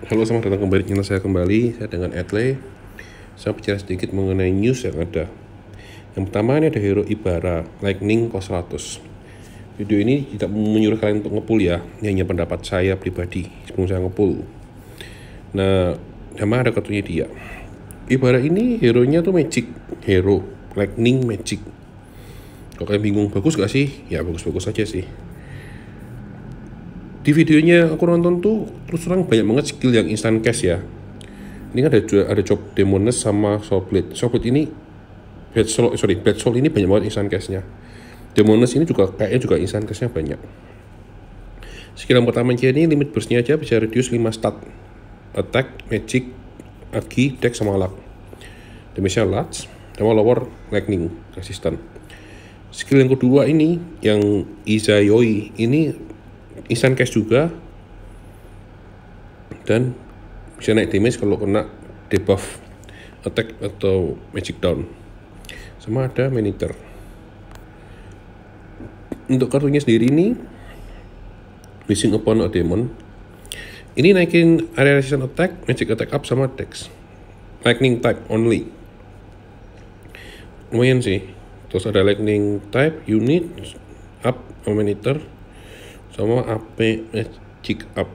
Halo, selamat datang kembali channel saya kembali. Saya dengan Adley. Saya bicara sedikit mengenai news yang ada. Yang pertama ini ada Hero Ibara Lightning Cost 100. Video ini tidak menyuruh kalian untuk ngepul ya. Ini hanya pendapat saya pribadi sebelum saya ngepul. Nah, sama ada kartunya dia. Ibara ini hero-nya tuh magic, hero Lightning Magic. Kalau kalian bingung bagus gak sih? Ya bagus-bagus aja sih di videonya aku nonton tuh terus terang banyak banget skill yang instant cash ya ini kan ada ada job demoness sama soblit soblit ini bad soul, sorry bad soul ini banyak banget instant cashnya Demoness ini juga kayaknya juga instant cashnya banyak skill yang pertama aja ini limit burstnya aja bisa reduce 5 stat attack magic agi deck sama luck damage large sama lower lightning resistant skill yang kedua ini yang izayoi ini instant cash juga dan bisa naik damage kalau kena debuff attack atau magic down sama ada monitor untuk kartunya sendiri ini missing Upon a Demon ini naikin area resistance attack, magic attack up sama dex lightning type only lumayan sih terus ada lightning type unit up monitor sama AP Magic eh, Up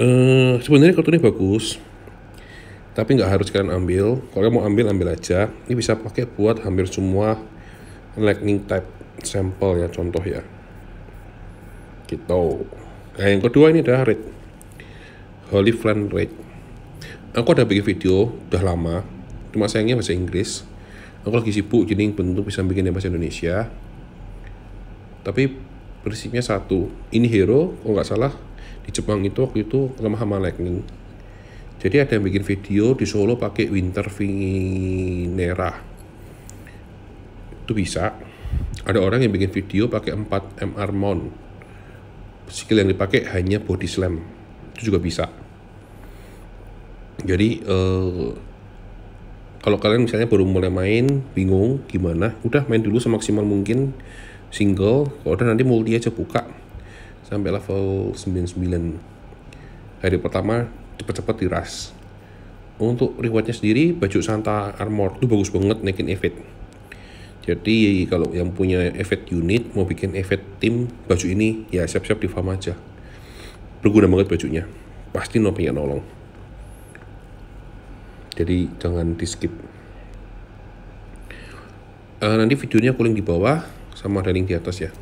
uh, sebenarnya kartunya bagus tapi nggak harus kalian ambil kalau mau ambil ambil aja ini bisa pakai buat hampir semua lightning type sampel ya contoh ya gitu nah yang kedua ini adalah red holy flan red aku ada bikin video udah lama cuma sayangnya bahasa Inggris aku lagi sibuk jadi bentuk bisa bikin bahasa Indonesia tapi prinsipnya satu ini hero kalau nggak salah di Jepang itu waktu itu lemah sama lightning jadi ada yang bikin video di Solo pakai winter Vinera itu bisa ada orang yang bikin video pakai 4 MR mount skill yang dipakai hanya body slam itu juga bisa jadi uh, kalau kalian misalnya baru mulai main bingung gimana udah main dulu semaksimal mungkin single kalau udah nanti multi aja buka sampai level 99 hari pertama cepet-cepet diras untuk rewardnya sendiri baju Santa Armor itu bagus banget naikin efek. jadi kalau yang punya efek unit mau bikin efek tim baju ini ya siap-siap di farm aja berguna banget bajunya pasti no punya nolong jadi jangan di skip uh, nanti videonya aku di bawah sama Darling di atas ya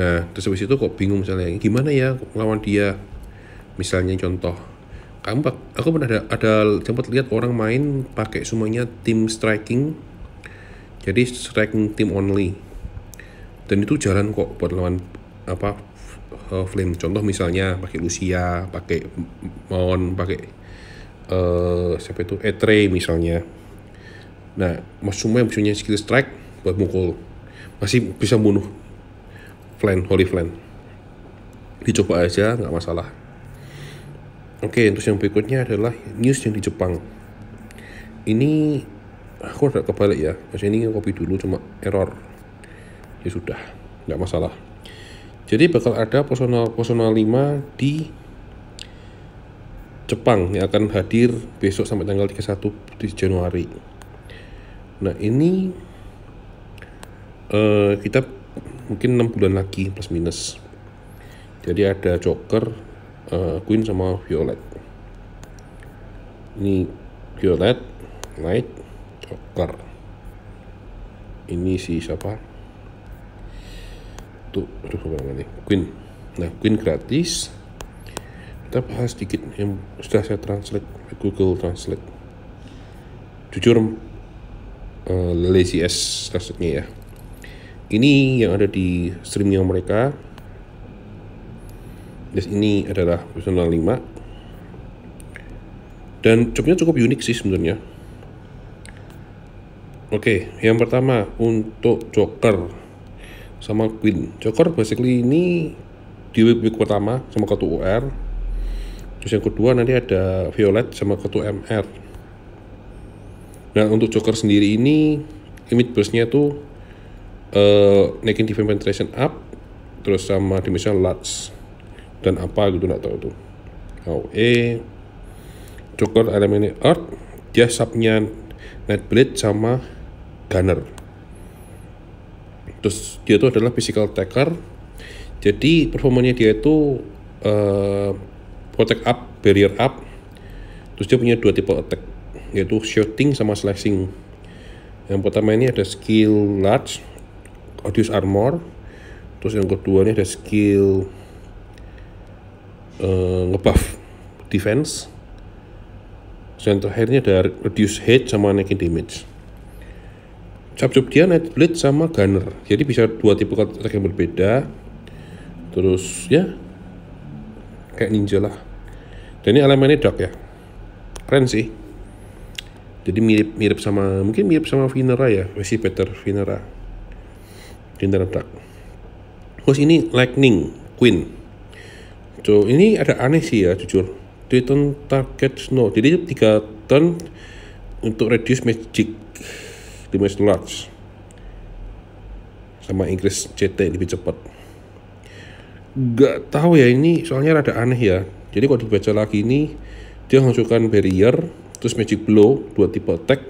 nah terus habis itu kok bingung misalnya gimana ya lawan dia misalnya contoh kamu aku pernah ada, ada sempat lihat orang main pakai semuanya tim striking jadi striking team only dan itu jalan kok buat lawan apa eh, flame contoh misalnya pakai Lucia pakai Mon pakai uh, siapa itu Etre misalnya nah semua yang punya skill strike buat mukul masih bisa bunuh flan holy flan dicoba aja nggak masalah oke terus yang berikutnya adalah news yang di Jepang ini aku udah kebalik ya masih ini kopi dulu cuma error ya sudah nggak masalah jadi bakal ada personal personal 5 di Jepang yang akan hadir besok sampai tanggal 31 di Januari nah ini Eh, kita mungkin enam bulan lagi plus minus jadi ada joker uh, queen sama violet ini violet knight joker ini si siapa tuh aduh apa nih queen nah queen gratis kita bahas sedikit yang sudah saya translate google translate jujur uh, lazy as translate ya ini yang ada di streaming mereka yes, ini adalah personal 5 dan jobnya cukup unik sih sebenarnya oke okay, yang pertama untuk Joker sama Queen Joker basically ini di week, week pertama sama kartu UR terus yang kedua nanti ada Violet sama kartu MR nah untuk Joker sendiri ini limit burstnya nya tuh uh, eh, negative penetration up terus sama dimension large dan apa gitu nggak tahu tuh AOE, Joker elemennya Earth dia subnya Nightblade sama Gunner terus dia itu adalah physical attacker jadi performanya dia itu uh, protect up barrier up terus dia punya dua tipe attack yaitu shooting sama slicing. yang pertama ini ada skill large Odious Armor terus yang kedua ini ada skill uh, ngebuff defense terus yang terakhirnya ada reduce hit sama naikin damage cap-cap dia Night Blade sama Gunner jadi bisa dua tipe attack yang berbeda terus ya kayak ninja lah dan ini elemennya dark ya keren sih jadi mirip mirip sama mungkin mirip sama Vinera ya masih better Vinera di interrupt terus ini lightning queen so ini ada aneh sih ya jujur Triton target snow jadi tiga turn untuk reduce magic damage large sama Inggris CT lebih cepat Gak tahu ya ini soalnya rada aneh ya jadi kalau dibaca lagi ini dia menghasilkan barrier terus magic blow dua tipe attack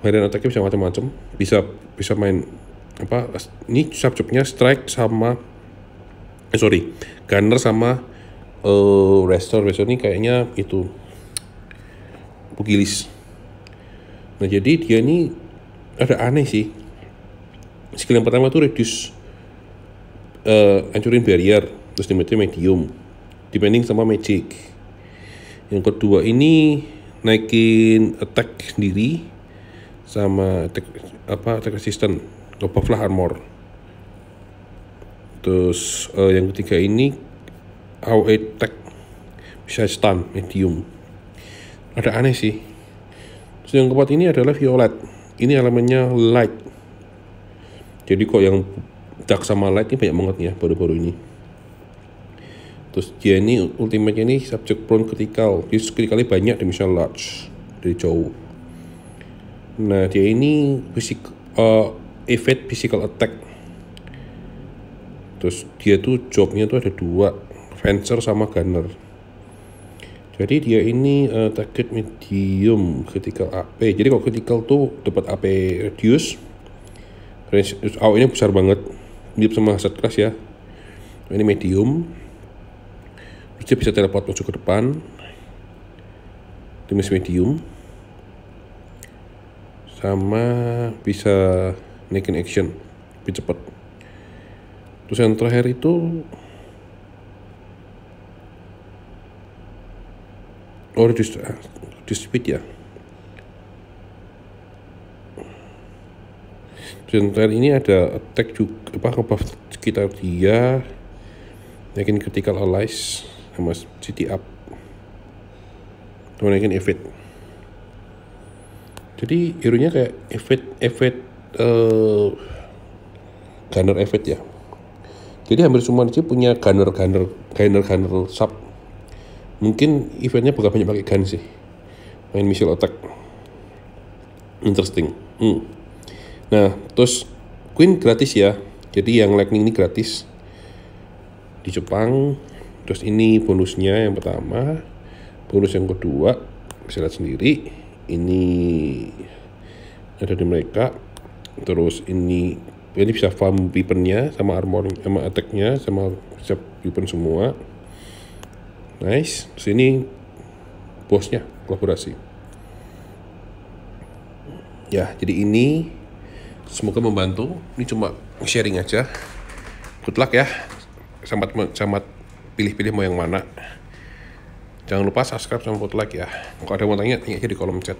varian attacknya bisa macam-macam bisa bisa main apa ini subjeknya strike sama eh, sorry gunner sama uh, eh, restore restore ini kayaknya itu Pugilis nah jadi dia ini ada aneh sih skill yang pertama tuh reduce uh, hancurin barrier terus dimetri medium depending sama magic yang kedua ini naikin attack sendiri sama attack, apa attack resistant Topov lah Armor terus uh, yang ketiga ini AOE attack bisa stun medium ada aneh sih terus yang keempat ini adalah violet ini elemennya light jadi kok yang dark sama light ini banyak banget ya baru-baru ini terus dia ini ultimate ini subject prone critical jadi criticalnya banyak di misalnya large dari jauh nah dia ini fisik uh, eh, evade physical attack terus dia tuh jobnya tuh ada dua fencer sama gunner jadi dia ini uh, target medium critical AP jadi kalau critical tuh dapat AP reduce range AO ini besar banget dia sama aset kelas ya ini medium terus dia bisa teleport masuk ke depan tumis medium sama bisa naikin action lebih cepat terus yang terakhir itu oh reduce, reduce speed ya yang terakhir ini ada attack juga apa apa sekitar dia naikin critical allies sama city up tuh naikin evade jadi hero nya kayak evade evade uh, gunner effect ya jadi hampir semua sih punya gunner gunner gunner gunner sub mungkin eventnya bukan banyak pakai gun sih main missile attack interesting hmm. nah terus Queen gratis ya jadi yang Lightning ini gratis di Jepang terus ini bonusnya yang pertama bonus yang kedua bisa lihat sendiri ini ada di mereka terus ini ini bisa farm weaponnya sama armor sama attacknya sama siap weapon semua nice sini bosnya kolaborasi ya jadi ini semoga membantu ini cuma sharing aja good luck ya sambat sambat pilih-pilih mau yang mana jangan lupa subscribe sama like ya kalau ada yang mau tanya tanya aja di kolom chat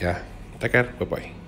ya take care bye bye